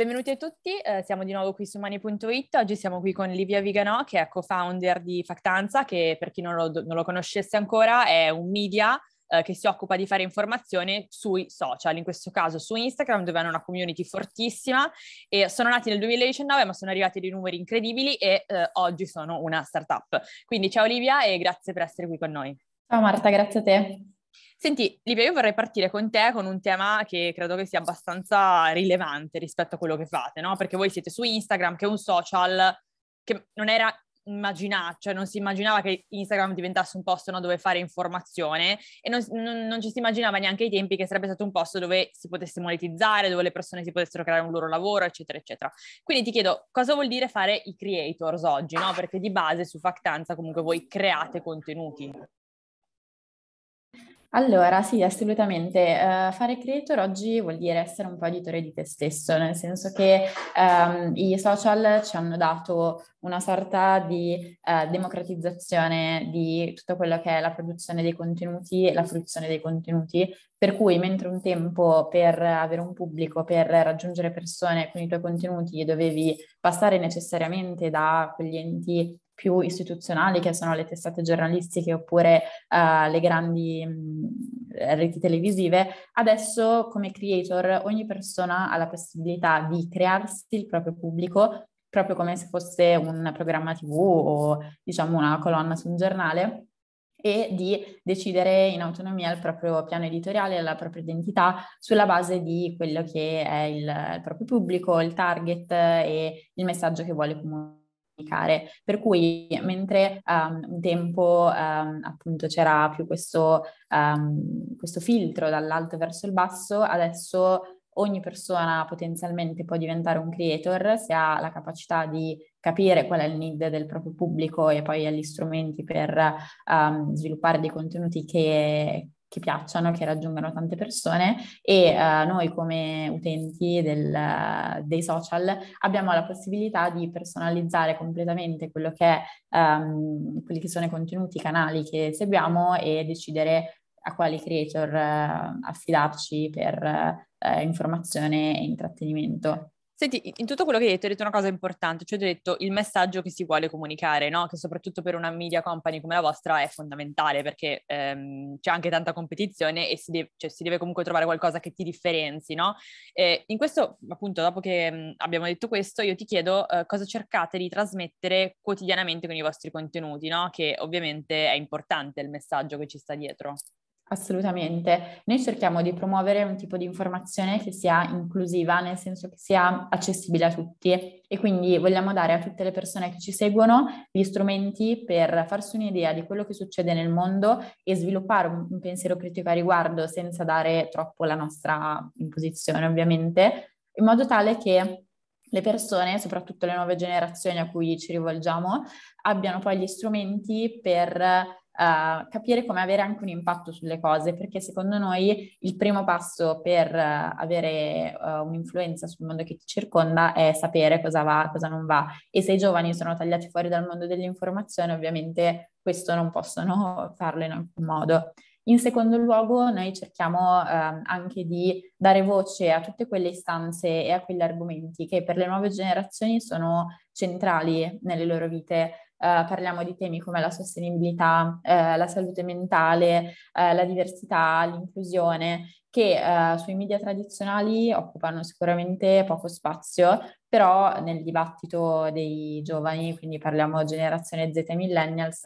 Benvenuti a tutti, eh, siamo di nuovo qui su Mani.it, oggi siamo qui con Livia Viganò che è co-founder di Factanza che per chi non lo, non lo conoscesse ancora è un media eh, che si occupa di fare informazione sui social, in questo caso su Instagram dove hanno una community fortissima e sono nati nel 2019 ma sono arrivati dei numeri incredibili e eh, oggi sono una startup. Quindi ciao Livia e grazie per essere qui con noi. Ciao Marta, grazie a te. Senti, Livia, io vorrei partire con te con un tema che credo che sia abbastanza rilevante rispetto a quello che fate, no? Perché voi siete su Instagram, che è un social che non era immaginato, cioè non si immaginava che Instagram diventasse un posto no, dove fare informazione e non, non, non, ci si immaginava neanche ai tempi che sarebbe stato un posto dove si potesse monetizzare, dove le persone si potessero creare un loro lavoro, eccetera, eccetera. Quindi ti chiedo, cosa vuol dire fare i creators oggi, no? Perché di base su Factanza comunque voi create contenuti. Allora, sì, assolutamente. Uh, fare creator oggi vuol dire essere un po' editore di te stesso, nel senso che um, i social ci hanno dato una sorta di uh, democratizzazione di tutto quello che è la produzione dei contenuti e la fruizione dei contenuti, per cui mentre un tempo per avere un pubblico, per raggiungere persone con i tuoi contenuti dovevi passare necessariamente da quegli enti più istituzionali che sono le testate giornalistiche oppure uh, le grandi mh, mm, reti televisive, adesso come creator ogni persona ha la possibilità di crearsi il proprio pubblico proprio come se fosse un programma tv o diciamo una colonna su un giornale e di decidere in autonomia il proprio piano editoriale, la propria identità sulla base di quello che è il, il proprio pubblico, il target eh, e il messaggio che vuole comunicare per cui mentre um, un tempo um, appunto c'era più questo, um, questo filtro dall'alto verso il basso, adesso ogni persona potenzialmente può diventare un creator se ha la capacità di capire qual è il need del proprio pubblico e poi ha gli strumenti per um, sviluppare dei contenuti che, che piacciono, che raggiungono tante persone e uh, noi come utenti del, uh, dei social abbiamo la possibilità di personalizzare completamente quello che è, um, quelli che sono i contenuti, i canali che seguiamo e decidere a quali creator uh, affidarci per eh, informazione e intrattenimento. Senti, in tutto quello che hai detto hai detto una cosa importante, cioè hai detto il messaggio che si vuole comunicare, no? che soprattutto per una media company come la vostra è fondamentale perché ehm, c'è anche tanta competizione e si, de- cioè, si, deve comunque trovare qualcosa che ti differenzi. No? in questo, appunto, dopo che mh, mm, abbiamo detto questo, io ti chiedo eh, cosa cercate di trasmettere quotidianamente con i vostri contenuti, no? che ovviamente è importante il messaggio che ci sta dietro. Assolutamente. Noi cerchiamo di promuovere un tipo di informazione che sia inclusiva, nel senso che sia accessibile a tutti e quindi vogliamo dare a tutte le persone che ci seguono gli strumenti per farsi un'idea di quello che succede nel mondo e sviluppare un, pensiero critico a riguardo senza dare troppo la nostra imposizione, ovviamente, in modo tale che le persone, soprattutto le nuove generazioni a cui ci rivolgiamo, abbiano poi gli strumenti per uh, capire come avere anche un impatto sulle cose, perché secondo noi il primo passo per uh, avere uh, un'influenza sul mondo che ti circonda è sapere cosa va, cosa non va. E se i giovani sono tagliati fuori dal mondo dell'informazione, ovviamente questo non possono farlo in alcun modo. In secondo luogo, noi cerchiamo eh, anche di dare voce a tutte quelle istanze e a quegli argomenti che per le nuove generazioni sono centrali nelle loro vite. Eh, parliamo di temi come la sostenibilità, eh, la salute mentale, eh, la diversità, l'inclusione, che eh, sui media tradizionali occupano sicuramente poco spazio, però nel dibattito dei giovani, quindi parliamo generazione Z e millennials,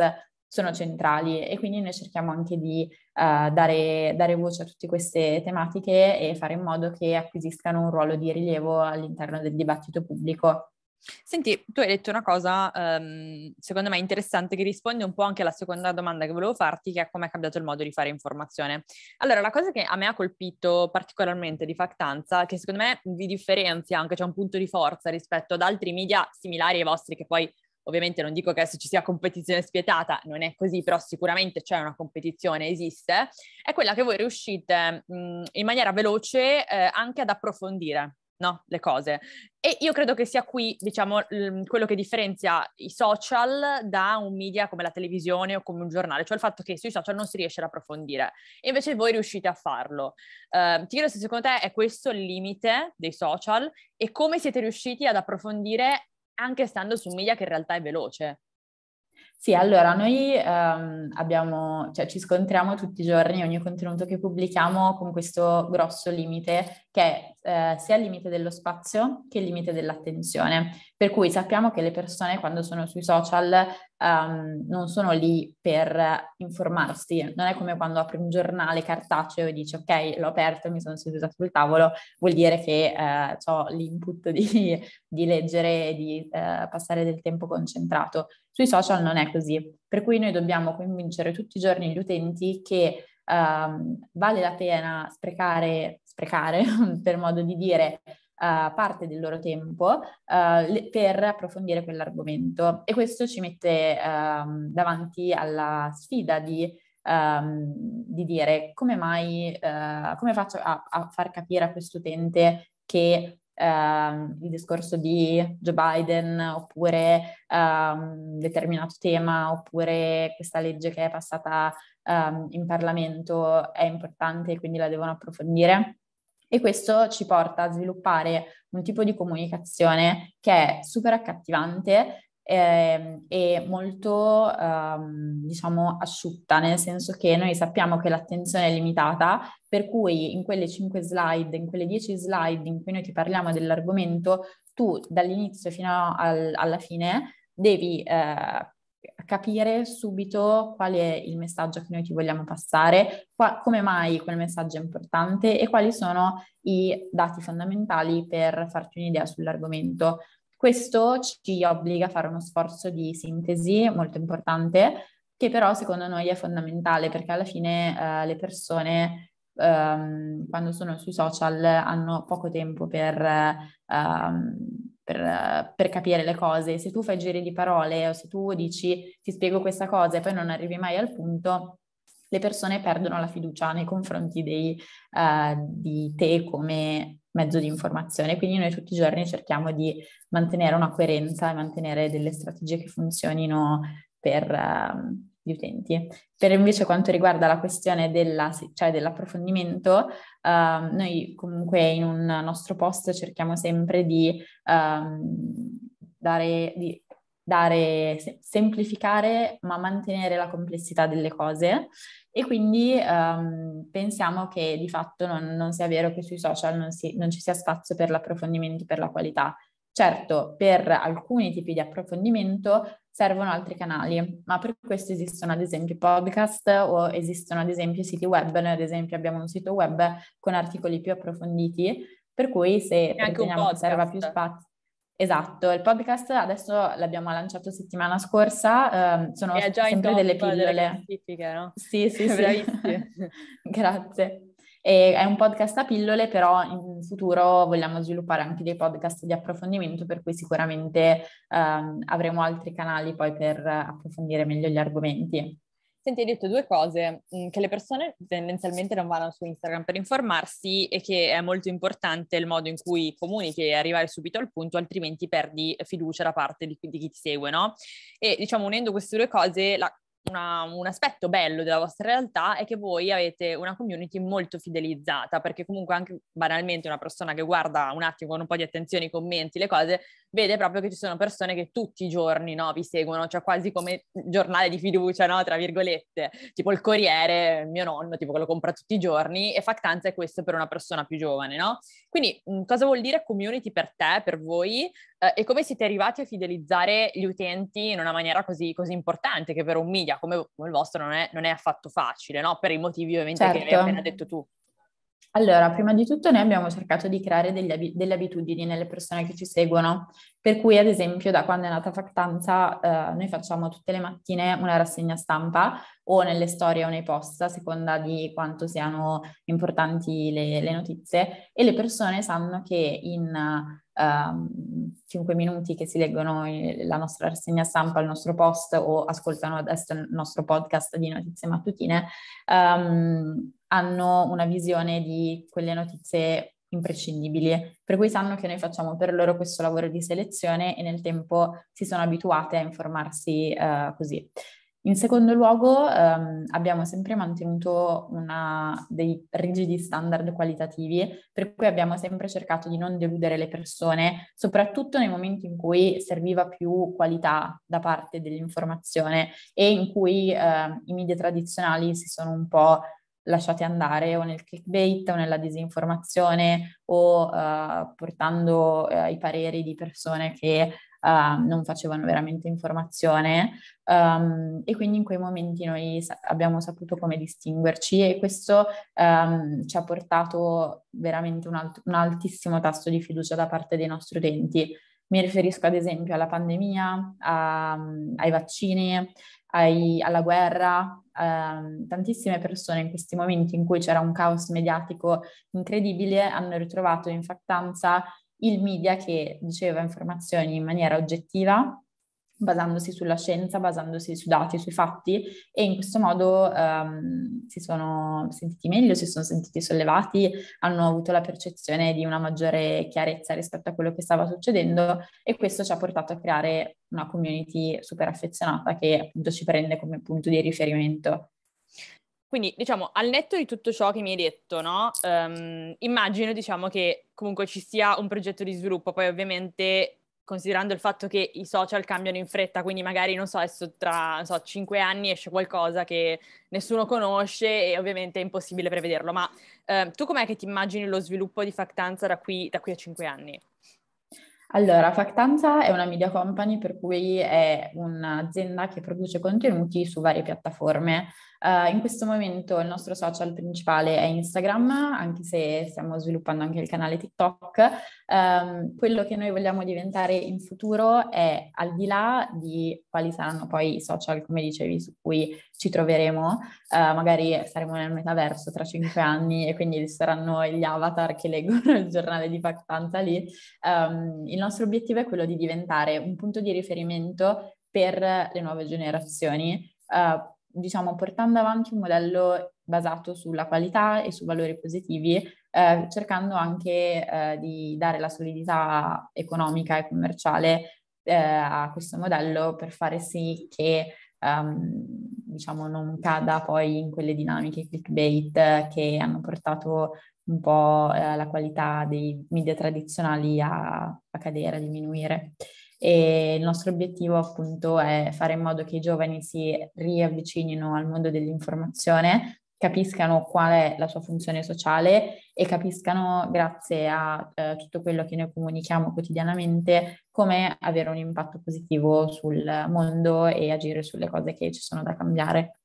sono centrali e quindi noi cerchiamo anche di eh, dare, dare voce a tutte queste tematiche e fare in modo che acquisiscano un ruolo di rilievo all'interno del dibattito pubblico. Senti, tu hai detto una cosa, um, secondo me interessante, che risponde un po' anche alla seconda domanda che volevo farti, che è come è cambiato il modo di fare informazione. Allora, la cosa che a me ha colpito particolarmente di Factanza, che secondo me vi differenzia anche, c'è cioè un punto di forza rispetto ad altri media similari ai vostri, che poi ovviamente non dico che adesso ci sia competizione spietata, non è così, però sicuramente c'è una competizione, esiste, è quella che voi riuscite mh, in maniera veloce eh, anche ad approfondire no, le cose. E io credo che sia qui, diciamo, quello che differenzia i social da un media come la televisione o come un giornale, cioè il fatto che sui social non si riesce ad approfondire. E invece voi riuscite a farlo. Uh, ti chiedo se secondo te è questo il limite dei social e come siete riusciti ad approfondire anche stando su un media che in realtà è veloce. Sì, allora noi um, abbiamo, cioè, ci scontriamo tutti i giorni, ogni contenuto che pubblichiamo con questo grosso limite che è eh, sia il limite dello spazio che il limite dell'attenzione. Per cui sappiamo che le persone quando sono sui social um, non sono lì per informarsi, non è come quando apri un giornale cartaceo e dici ok l'ho aperto, mi sono seduta sul tavolo, vuol dire che eh, ho l'input di, di leggere e di eh, passare del tempo concentrato. Sui social non è così, per cui noi dobbiamo convincere tutti i giorni gli utenti che um, vale la pena sprecare, sprecare per modo di dire, Uh, parte del loro tempo uh, le, per approfondire quell'argomento e questo ci mette um, davanti alla sfida di, um, di dire come mai, uh, come faccio a, a, far capire a questo utente che il discorso di Joe Biden oppure un determinato tema oppure questa legge che è passata um, in Parlamento è importante e quindi la devono approfondire. E questo ci porta a sviluppare un tipo di comunicazione che è super accattivante ehm, e molto, ehm, diciamo, asciutta, nel senso che noi sappiamo che l'attenzione è limitata, per cui in quelle 5 slide, in quelle 10 slide in cui noi ti parliamo dell'argomento, tu dall'inizio fino al, alla fine devi eh, capire subito qual è il messaggio che noi ti vogliamo passare, qua, come mai quel messaggio è importante e quali sono i dati fondamentali per farti un'idea sull'argomento. Questo ci obbliga a fare uno sforzo di sintesi molto importante, che però secondo noi è fondamentale perché alla fine eh, le persone ehm, quando sono sui social hanno poco tempo per... Ehm, per, per, capire le cose. Se tu fai giri di parole o se tu dici ti spiego questa cosa e poi non arrivi mai al punto, le persone perdono la fiducia nei confronti dei, uh, di te come mezzo di informazione. Quindi noi tutti i giorni cerchiamo di mantenere una coerenza e mantenere delle strategie che funzionino per... Uh, gli utenti. Per invece quanto riguarda la questione della, cioè dell'approfondimento, uh, noi comunque in un nostro post cerchiamo sempre di, um, dare, di dare, semplificare ma mantenere la complessità delle cose e quindi um, pensiamo che di fatto non, non, sia vero che sui social non, si, non ci sia spazio per l'approfondimento, per la qualità. Certo, per alcuni tipi di approfondimento servono altri canali, ma per questo esistono ad esempio podcast o esistono ad esempio siti web, noi ad esempio abbiamo un sito web con articoli più approfonditi, per cui se riteniamo che serva più spazio... Esatto, il podcast adesso l'abbiamo lanciato settimana scorsa, eh, sono sempre delle pillole. Delle no? Sì, sì, sì. Grazie. E è un podcast a pillole, però in futuro vogliamo sviluppare anche dei podcast di approfondimento, per cui sicuramente ehm, avremo altri canali poi per approfondire meglio gli argomenti. Senti, hai detto due cose, mm, che le persone tendenzialmente non vanno su Instagram per informarsi e che è molto importante il modo in cui comunichi e arrivare subito al punto, altrimenti perdi fiducia da parte di, di chi ti segue, no? E diciamo, unendo queste due cose, la una, un aspetto bello della vostra realtà è che voi avete una community molto fidelizzata, perché comunque anche banalmente una persona che guarda un attimo con un po' di attenzione i commenti, le cose, vede proprio che ci sono persone che tutti i giorni no, vi seguono, cioè quasi come giornale di fiducia, no, tra virgolette, tipo il Corriere, mio nonno, tipo che lo compra tutti i giorni e Factanza è questo per una persona più giovane, no? Quindi cosa vuol dire community per te, per voi eh, e come siete arrivati a fidelizzare gli utenti in una maniera così, così importante che per un media come, come il vostro non è, non è affatto facile, no? Per i motivi ovviamente certo. che hai certo. appena detto tu. Allora, prima di tutto noi abbiamo cercato di creare ab- delle abitudini nelle persone che ci seguono, per cui ad esempio da quando è nata Factanza eh, noi facciamo tutte le mattine una rassegna stampa o nelle storie o nei post, a seconda di quanto siano importanti le, le notizie, e le persone sanno che in eh, 5 minuti che si leggono eh, la nostra rassegna stampa, il nostro post o ascoltano adesso il nostro podcast di notizie mattutine, ehm, hanno una visione di quelle notizie imprescindibili, per cui sanno che noi facciamo per loro questo lavoro di selezione e nel tempo si sono abituate a informarsi uh, così. In secondo luogo ehm, abbiamo sempre mantenuto una, dei rigidi standard qualitativi, per cui abbiamo sempre cercato di non deludere le persone, soprattutto nei momenti in cui serviva più qualità da parte dell'informazione e in cui eh, i media tradizionali si sono un po' lasciate andare o nel clickbait o nella disinformazione o uh, portando uh, i pareri di persone che uh, non facevano veramente informazione um, e quindi in quei momenti noi sa- abbiamo saputo come distinguerci e questo um, ci ha portato veramente un, alt- un altissimo tasso di fiducia da parte dei nostri utenti. Mi riferisco ad esempio alla pandemia, a, ehm, ai vaccini, ai, alla guerra, eh, tantissime persone in questi momenti in cui c'era un caos mediatico incredibile hanno ritrovato in factanza il media che diceva informazioni in maniera oggettiva, basandosi sulla scienza, basandosi su dati, sui fatti e in questo modo um, si sono sentiti meglio, si sono sentiti sollevati, hanno avuto la percezione di una maggiore chiarezza rispetto a quello che stava succedendo e questo ci ha portato a creare una community super affezionata che appunto ci prende come punto di riferimento. Quindi, diciamo, al netto di tutto ciò che mi hai detto, no? um, immagino, diciamo, che comunque ci sia un progetto di sviluppo, poi ovviamente considerando il fatto che i social cambiano in fretta, quindi magari, non so, adesso tra so, 5 anni esce qualcosa che nessuno conosce e ovviamente è impossibile prevederlo, ma eh, tu com'è che ti immagini lo sviluppo di Factanza da qui, da qui a 5 anni? Allora, Factanza è una media company per cui è un'azienda che produce contenuti su varie piattaforme. Uh, in questo momento il nostro social principale è Instagram, anche se stiamo sviluppando anche il canale TikTok, Um, quello che noi vogliamo diventare in futuro è al di là di quali saranno poi i social, come dicevi, su cui ci troveremo, uh, magari saremo nel metaverso tra cinque anni e quindi saranno gli avatar che leggono il giornale di Pactanza lì. Um, il nostro obiettivo è quello di diventare un punto di riferimento per le nuove generazioni, uh, diciamo portando avanti un modello basato sulla qualità e su valori positivi, eh, cercando anche eh, di dare la solidità economica e commerciale eh, a questo modello per fare sì che um, diciamo non cada poi in quelle dinamiche clickbait eh, che hanno portato un po' eh, la qualità dei media tradizionali a, a cadere, a diminuire. E il nostro obiettivo appunto è fare in modo che i giovani si riavvicinino al mondo dell'informazione capiscano qual è la sua funzione sociale e capiscano, grazie a eh, tutto quello che noi comunichiamo quotidianamente, come avere un impatto positivo sul mondo e agire sulle cose che ci sono da cambiare.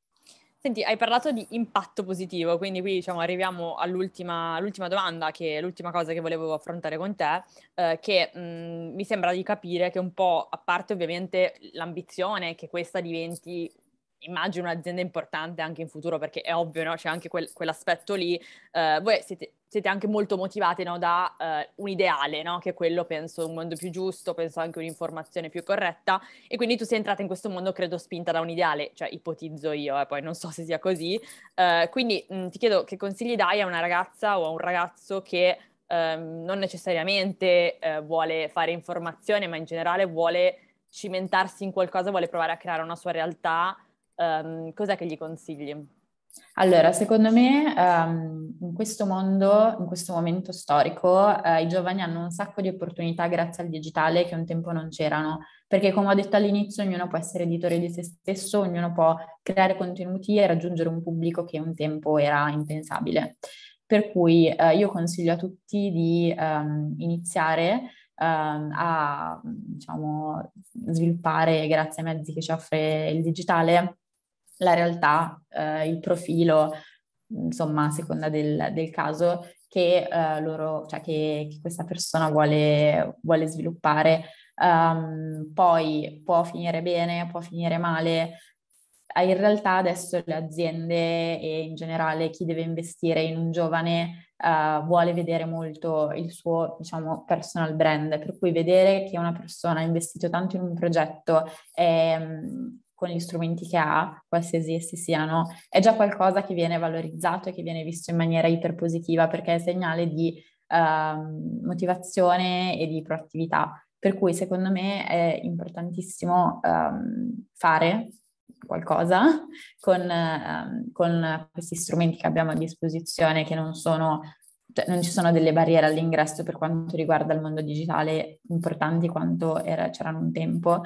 Senti, hai parlato di impatto positivo, quindi qui diciamo, arriviamo all'ultima, all'ultima, domanda, che è l'ultima cosa che volevo affrontare con te, eh, che mh, mm, mi sembra di capire che un po', a parte ovviamente l'ambizione che questa diventi immagino un'azienda importante anche in futuro, perché è ovvio, no? c'è anche quel, quell'aspetto lì, eh, voi siete, siete, anche molto motivate, no? da eh, un ideale, no? che è quello, penso, un mondo più giusto, penso anche un'informazione più corretta, e quindi tu sei entrata in questo mondo, credo, spinta da un ideale, cioè ipotizzo io, eh, poi non so se sia così, eh, quindi mh, mm, ti chiedo che consigli dai a una ragazza o a un ragazzo che ehm, non necessariamente eh, vuole fare informazione, ma in generale vuole cimentarsi in qualcosa, vuole provare a creare una sua realtà, um, cos'è che gli consigli? Allora, secondo me um, in questo mondo, in questo momento storico, uh, i giovani hanno un sacco di opportunità grazie al digitale che un tempo non c'erano, perché come ho detto all'inizio ognuno può essere editore di se stesso, ognuno può creare contenuti e raggiungere un pubblico che un tempo era impensabile. Per cui uh, io consiglio a tutti di um, iniziare a diciamo, sviluppare grazie ai mezzi che ci offre il digitale la realtà, eh, il profilo, insomma, a seconda del, del caso che, eh, loro, cioè che, che, questa persona vuole, vuole sviluppare. Um, poi può finire bene, può finire male. Eh, in realtà adesso le aziende e in generale chi deve investire in un giovane uh, vuole vedere molto il suo, diciamo, personal brand, per cui vedere che una persona ha investito tanto in un progetto, è, mm, con gli strumenti che ha, qualsiasi essi siano, è già qualcosa che viene valorizzato e che viene visto in maniera iperpositiva perché è segnale di uh, motivazione e di proattività. Per cui secondo me è importantissimo um, fare qualcosa con, um, con, questi strumenti che abbiamo a disposizione che non sono, cioè non ci sono delle barriere all'ingresso per quanto riguarda il mondo digitale importanti quanto era, c'erano un tempo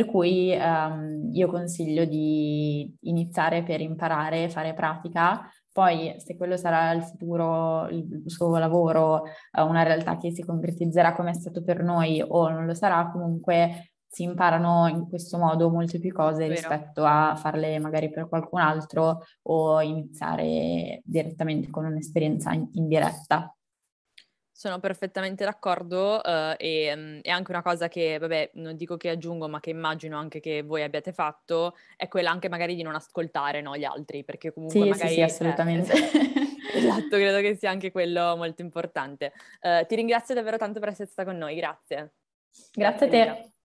per cui ehm, io consiglio di iniziare per imparare, fare pratica, poi se quello sarà il futuro, il suo lavoro, eh, una realtà che si concretizzerà come è stato per noi o non lo sarà, comunque si imparano in questo modo molte più cose Vero. rispetto a farle magari per qualcun altro o iniziare direttamente con un'esperienza in, in diretta. Sono perfettamente d'accordo eh, e mm, è anche una cosa che, vabbè, non dico che aggiungo, ma che immagino anche che voi abbiate fatto, è quella anche magari di non ascoltare no, gli altri, perché comunque sì, magari... Sì, sì, eh, assolutamente. Eh, esatto, credo che sia anche quello molto importante. Eh, ti ringrazio davvero tanto per essere stata con noi, grazie. Grazie, grazie a te.